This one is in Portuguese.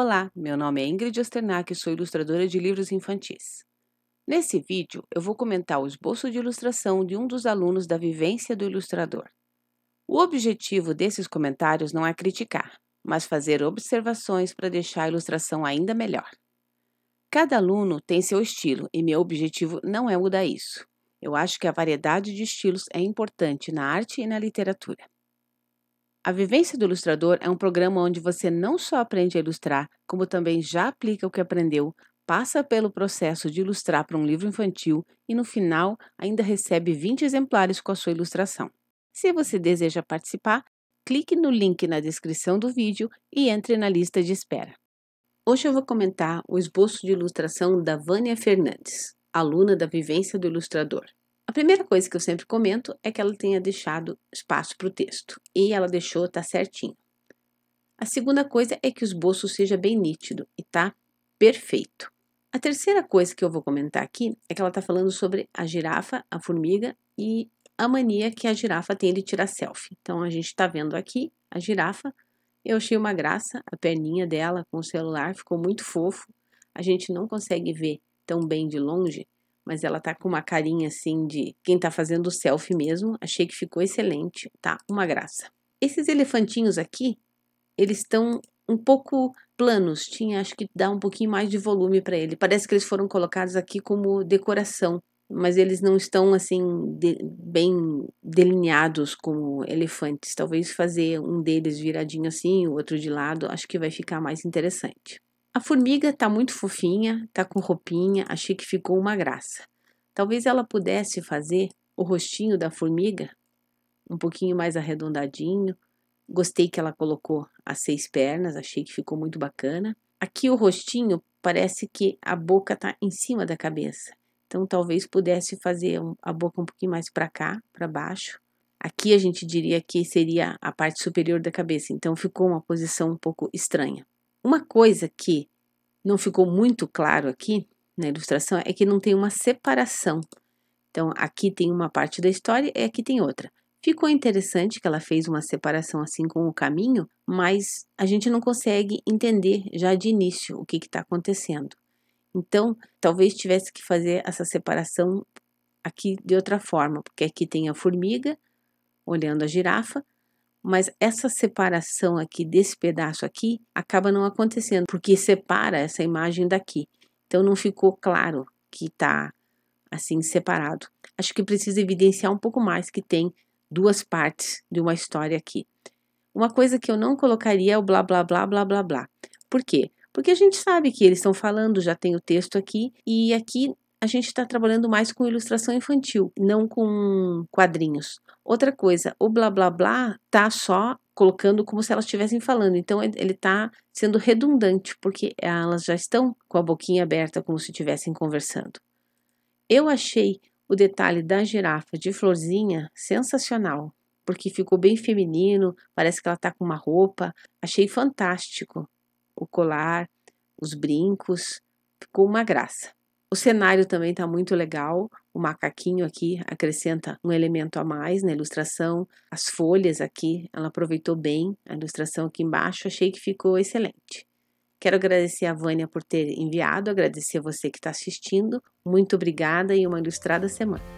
Olá, meu nome é Ingrid Osternak e sou ilustradora de livros infantis. Nesse vídeo, eu vou comentar o esboço de ilustração de um dos alunos da vivência do ilustrador. O objetivo desses comentários não é criticar, mas fazer observações para deixar a ilustração ainda melhor. Cada aluno tem seu estilo e meu objetivo não é mudar isso. Eu acho que a variedade de estilos é importante na arte e na literatura. A Vivência do Ilustrador é um programa onde você não só aprende a ilustrar, como também já aplica o que aprendeu, passa pelo processo de ilustrar para um livro infantil e, no final, ainda recebe 20 exemplares com a sua ilustração. Se você deseja participar, clique no link na descrição do vídeo e entre na lista de espera. Hoje eu vou comentar o esboço de ilustração da Vânia Fernandes, aluna da Vivência do Ilustrador. A primeira coisa que eu sempre comento é que ela tenha deixado espaço para o texto, e ela deixou, tá certinho. A segunda coisa é que o esboço seja bem nítido e tá perfeito. A terceira coisa que eu vou comentar aqui é que ela tá falando sobre a girafa, a formiga e a mania que a girafa tem de tirar selfie. Então a gente tá vendo aqui a girafa. Eu achei uma graça a perninha dela com o celular, ficou muito fofo. A gente não consegue ver tão bem de longe, mas ela tá com uma carinha assim de quem tá fazendo selfie mesmo. Achei que ficou excelente, tá? Uma graça. Esses elefantinhos aqui, eles estão um pouco planos, tinha acho que dá um pouquinho mais de volume para ele. Parece que eles foram colocados aqui como decoração, mas eles não estão assim de, bem delineados como elefantes. Talvez fazer um deles viradinho assim, o outro de lado, acho que vai ficar mais interessante. A formiga está muito fofinha, está com roupinha, achei que ficou uma graça. Talvez ela pudesse fazer o rostinho da formiga um pouquinho mais arredondadinho. Gostei que ela colocou as seis pernas, achei que ficou muito bacana. Aqui o rostinho parece que a boca está em cima da cabeça. Então talvez pudesse fazer a boca um pouquinho mais para cá, para baixo. Aqui a gente diria que seria a parte superior da cabeça, então ficou uma posição um pouco estranha. Uma coisa que não ficou muito claro aqui na ilustração é que não tem uma separação. Então, aqui tem uma parte da história e aqui tem outra. Ficou interessante que ela fez uma separação assim com o caminho, mas a gente não consegue entender já de início o que está acontecendo. Então, talvez tivesse que fazer essa separação aqui de outra forma, porque aqui tem a formiga olhando a girafa, mas essa separação aqui desse pedaço aqui acaba não acontecendo, porque separa essa imagem daqui. Então não ficou claro que está assim separado. Acho que precisa evidenciar um pouco mais que tem duas partes de uma história aqui. Uma coisa que eu não colocaria é o blá blá blá blá blá blá. Por quê? Porque a gente sabe que eles estão falando, já tem o texto aqui, e aqui a gente está trabalhando mais com ilustração infantil, não com quadrinhos. Outra coisa, o blá blá blá tá só colocando como se elas estivessem falando. Então ele está sendo redundante, porque elas já estão com a boquinha aberta como se estivessem conversando. Eu achei o detalhe da girafa de florzinha sensacional, porque ficou bem feminino, parece que ela está com uma roupa. Achei fantástico o colar, os brincos, ficou uma graça. O cenário também está muito legal. O macaquinho aqui acrescenta um elemento a mais na ilustração. As folhas aqui, ela aproveitou bem a ilustração aqui embaixo. Achei que ficou excelente. Quero agradecer a Vânia por ter enviado, agradecer você que está assistindo. Muito obrigada e uma ilustrada semana.